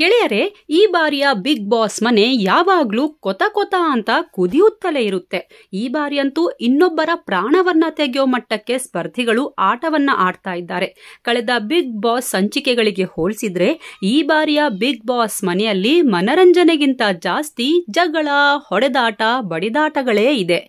ಗೆಳೆಯರೇ ಈ ಬಾರಿಯ ಬಿಗ್ ಬಾಸ್ ಮನೆ ಯಾವಾಗಲೂ ಕೊತ ಕೊತ ಅಂತ ಕುದಿಯುತ್ತಲೇ ಇರುತ್ತೆ ಈ ಬಾರಿಯಂತೂ ಇನ್ನೊಬ್ಬರ ಪ್ರಾಣವನ್ನ ತೆಗೆಯೋ ಮಟ್ಟಕ್ಕೆ ಸ್ಪರ್ಧಿಗಳು ಆಟವನ್ನ ಆಡ್ತಾ ಇದ್ದಾರೆ ಕಳೆದ ಬಿಗ್ ಬಾಸ್ ಸಂಚಿಕೆಗಳಿಗೆ ಹೋಲಿಸಿದ್ರೆ ಈ ಬಾರಿಯ ಬಿಗ್ ಬಾಸ್ ಮನೆಯಲ್ಲಿ ಮನರಂಜನೆಗಿಂತ ಜಾಸ್ತಿ ಜಗಳ ಹೊಡೆದಾಟ ಬಡಿದಾಟಗಳೇ ಇದೆ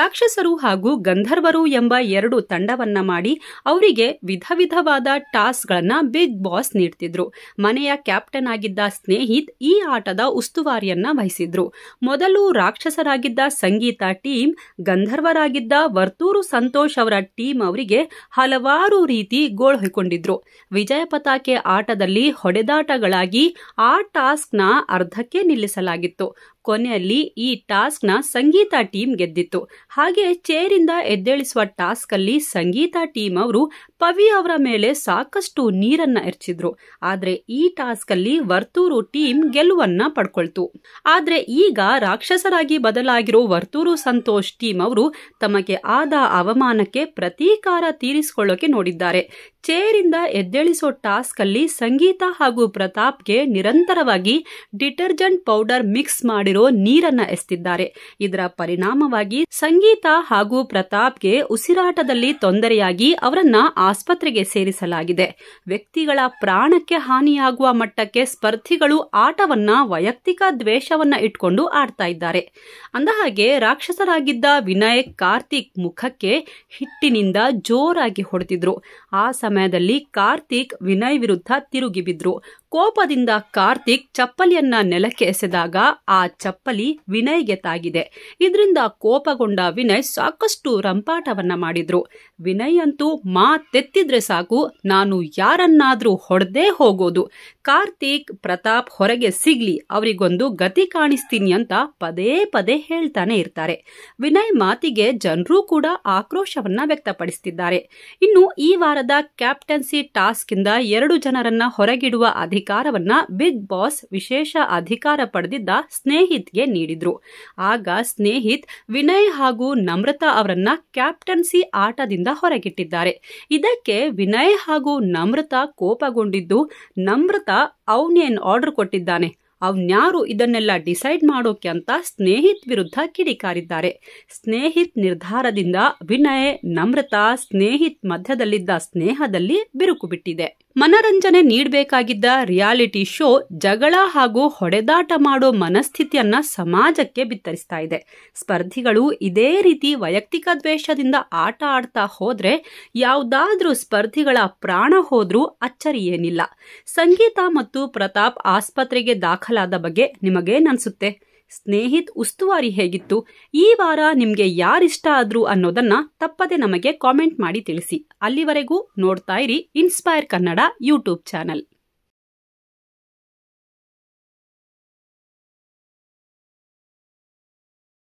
ರಾಕ್ಷಸರು ಹಾಗೂ ಗಂಧರ್ವರು ಎಂಬ ಎರಡು ತಂಡವನ್ನ ಮಾಡಿ ಅವರಿಗೆ ವಿಧ ವಿಧವಾದ ಟಾಸ್ಕ್ಗಳನ್ನ ಬಿಗ್ ಬಾಸ್ ನೀಡ್ತಿದ್ರು ಮನೆಯ ಕ್ಯಾಪ್ಟನ್ ಆಗಿ ಸ್ನೇಹಿತ್ ಈ ಆಟದ ಉಸ್ತುವಾರಿಯನ್ನ ವಹಿಸಿದ್ರು ಮೊದಲು ರಾಕ್ಷಸರಾಗಿದ್ದ ಸಂಗೀತ ಟೀಮ್ ಗಂಧರ್ವರಾಗಿದ್ದ ವರ್ತೂರು ಸಂತೋಷ್ ಅವರ ಟೀಮ್ ಅವರಿಗೆ ಹಲವಾರು ರೀತಿ ಗೋಳ್ ಹೊಯ್ಕೊಂಡಿದ್ರು ವಿಜಯ ಪತಾಕೆ ಆಟದಲ್ಲಿ ಹೊಡೆದಾಟಗಳಾಗಿ ಆ ಟಾಸ್ಕ್ ನ ಅರ್ಧಕ್ಕೆ ನಿಲ್ಲಿಸಲಾಗಿತ್ತು ಕೊನೆಯಲ್ಲಿ ಈ ಟಾಸ್ಕ್ನ ಸಂಗೀತ ಟೀಮ್ ಗೆದ್ದಿತ್ತು ಹಾಗೆ ಚೇರಿಂದ ಎದ್ದೇಳಿಸುವ ಟಾಸ್ಕ್ ಅಲ್ಲಿ ಸಂಗೀತ ಟೀಮ್ ಅವರು ಪವಿ ಅವರ ಮೇಲೆ ಸಾಕಷ್ಟು ನೀರನ್ನ ಎರಚಿದ್ರು ಆದ್ರೆ ಈ ಟಾಸ್ಕ್ ಅಲ್ಲಿ ವರ್ತೂರು ಟೀಮ್ ಗೆಲುವನ್ನ ಪಡ್ಕೊಳ್ತು ಆದ್ರೆ ಈಗ ರಾಕ್ಷಸರಾಗಿ ಬದಲಾಗಿರೋ ವರ್ತೂರು ಸಂತೋಷ್ ಟೀಮ್ ಅವರು ತಮಗೆ ಆದ ಅವಮಾನಕ್ಕೆ ಪ್ರತೀಕಾರ ತೀರಿಸಿಕೊಳ್ಳೋಕೆ ನೋಡಿದ್ದಾರೆ ಚೇರಿಂದ ಎದ್ದೇಳಿಸೋ ಟಾಸ್ಕ್ ಅಲ್ಲಿ ಸಂಗೀತ ಹಾಗೂ ಪ್ರತಾಪ್ಗೆ ನಿರಂತರವಾಗಿ ಡಿಟರ್ಜೆಂಟ್ ಪೌಡರ್ ಮಿಕ್ಸ್ ಮಾಡಿ ನೀರನ್ನ ಎಸ್ತಿದ್ದಾರೆ ಇದರ ಪರಿಣಾಮವಾಗಿ ಸಂಗೀತ ಹಾಗೂ ಪ್ರತಾಪ್ಗೆ ಉಸಿರಾಟದಲ್ಲಿ ತೊಂದರೆಯಾಗಿ ಅವರನ್ನ ಆಸ್ಪತ್ರೆಗೆ ಸೇರಿಸಲಾಗಿದೆ ವ್ಯಕ್ತಿಗಳ ಪ್ರಾಣಕ್ಕೆ ಹಾನಿಯಾಗುವ ಮಟ್ಟಕ್ಕೆ ಸ್ಪರ್ಧಿಗಳು ಆಟವನ್ನ ವೈಯಕ್ತಿಕ ದ್ವೇಷವನ್ನ ಇಟ್ಕೊಂಡು ಆಡ್ತಾ ಇದ್ದಾರೆ ಅಂದಹಾಗೆ ರಾಕ್ಷಸರಾಗಿದ್ದ ವಿನಯ್ ಕಾರ್ತಿಕ್ ಮುಖಕ್ಕೆ ಹಿಟ್ಟಿನಿಂದ ಜೋರಾಗಿ ಹೊಡೆದಿದ್ರು ಆ ಸಮಯದಲ್ಲಿ ಕಾರ್ತಿಕ್ ವಿನಯ್ ವಿರುದ್ಧ ತಿರುಗಿ ಬಿದ್ರು ಕೋಪದಿಂದ ಕಾರ್ತಿಕ್ ಚಪ್ಪಲಿಯನ್ನ ನೆಲಕ್ಕೆ ಎಸೆದಾಗ ಆ ಚಪ್ಪಲಿ ವಿನಯ್ಗೆ ತಾಗಿದೆ ಇದರಿಂದ ಕೋಪಗೊಂಡ ವಿನಯ್ ಸಾಕಷ್ಟು ರಂಪಾಟವನ್ನ ಮಾಡಿದ್ರು ವಿನಯ್ ಅಂತೂ ಮಾತೆತ್ತಿದ್ರೆ ಸಾಕು ನಾನು ಯಾರನ್ನಾದ್ರೂ ಹೊಡೆದೇ ಹೋಗೋದು ಕಾರ್ತಿಕ್ ಪ್ರತಾಪ್ ಹೊರಗೆ ಸಿಗ್ಲಿ ಅವರಿಗೊಂದು ಗತಿ ಕಾಣಿಸ್ತೀನಿ ಅಂತ ಪದೇ ಪದೇ ಹೇಳ್ತಾನೆ ಇರ್ತಾರೆ ವಿನಯ್ ಮಾತಿಗೆ ಜನರು ಕೂಡ ಆಕ್ರೋಶವನ್ನ ವ್ಯಕ್ತಪಡಿಸುತ್ತಿದ್ದಾರೆ ಇನ್ನು ಈ ವಾರದ ಕ್ಯಾಪ್ಟನ್ಸಿ ಟಾಸ್ಕ್ ಇಂದ ಎರಡು ಜನರನ್ನ ಹೊರಗಿಡುವ ಅಧಿಕಾರ ಅಧಿಕಾರವನ್ನ ಬಿಗ್ ಬಾಸ್ ವಿಶೇಷ ಅಧಿಕಾರ ಪಡೆದಿದ್ದ ಸ್ನೇಹಿತ್ಗೆ ನೀಡಿದ್ರು ಆಗ ಸ್ನೇಹಿತ್ ವಿನಯ್ ಹಾಗೂ ನಮ್ರತಾ ಅವರನ್ನ ಕ್ಯಾಪ್ಟನ್ಸಿ ಆಟದಿಂದ ಹೊರಗಿಟ್ಟಿದ್ದಾರೆ ಇದಕ್ಕೆ ವಿನಯ್ ಹಾಗೂ ನಮ್ರತಾ ಕೋಪಗೊಂಡಿದ್ದು ನಮ್ರತಾ ಅವನೇನ್ ಆರ್ಡರ್ ಕೊಟ್ಟಿದ್ದಾನೆ ಅವನ್ಯಾರು ಇದನ್ನೆಲ್ಲ ಡಿಸೈಡ್ ಮಾಡೋಕೆ ಅಂತ ಸ್ನೇಹಿತ್ ವಿರುದ್ಧ ಕಿಡಿಕಾರಿದ್ದಾರೆ ಸ್ನೇಹಿತ್ ನಿರ್ಧಾರದಿಂದ ವಿನಯ್ ನಮ್ರತಾ ಸ್ನೇಹಿತ್ ಮಧ್ಯದಲ್ಲಿದ್ದ ಸ್ನೇಹದಲ್ಲಿ ಬಿರುಕು ಬಿಟ್ಟಿದೆ ಮನರಂಜನೆ ನೀಡಬೇಕಾಗಿದ್ದ ರಿಯಾಲಿಟಿ ಶೋ ಜಗಳ ಹಾಗೂ ಹೊಡೆದಾಟ ಮಾಡೋ ಮನಸ್ಥಿತಿಯನ್ನ ಸಮಾಜಕ್ಕೆ ಬಿತ್ತರಿಸ್ತಾ ಇದೆ ಸ್ಪರ್ಧಿಗಳು ಇದೇ ರೀತಿ ವೈಯಕ್ತಿಕ ದ್ವೇಷದಿಂದ ಆಟ ಆಡ್ತಾ ಹೋದ್ರೆ ಯಾವುದಾದ್ರೂ ಸ್ಪರ್ಧಿಗಳ ಪ್ರಾಣ ಹೋದ್ರೂ ಅಚ್ಚರಿಯೇನಿಲ್ಲ ಸಂಗೀತ ಮತ್ತು ಪ್ರತಾಪ್ ಆಸ್ಪತ್ರೆಗೆ ದಾಖಲು ದಾಖಲಾದ ಬಗ್ಗೆ ನಿಮಗೇನನ್ಸುತ್ತೆ ಸ್ನೇಹಿತ್ ಉಸ್ತುವಾರಿ ಹೇಗಿತ್ತು ಈ ವಾರ ನಿಮಗೆ ಯಾರಿಷ್ಟ ಆದ್ರು ಅನ್ನೋದನ್ನ ತಪ್ಪದೆ ನಮಗೆ ಕಾಮೆಂಟ್ ಮಾಡಿ ತಿಳಿಸಿ ಅಲ್ಲಿವರೆಗೂ ನೋಡ್ತಾ ಇರಿ ಇನ್ಸ್ಪೈರ್ ಕನ್ನಡ ಯೂಟ್ಯೂಬ್ ಚಾನಲ್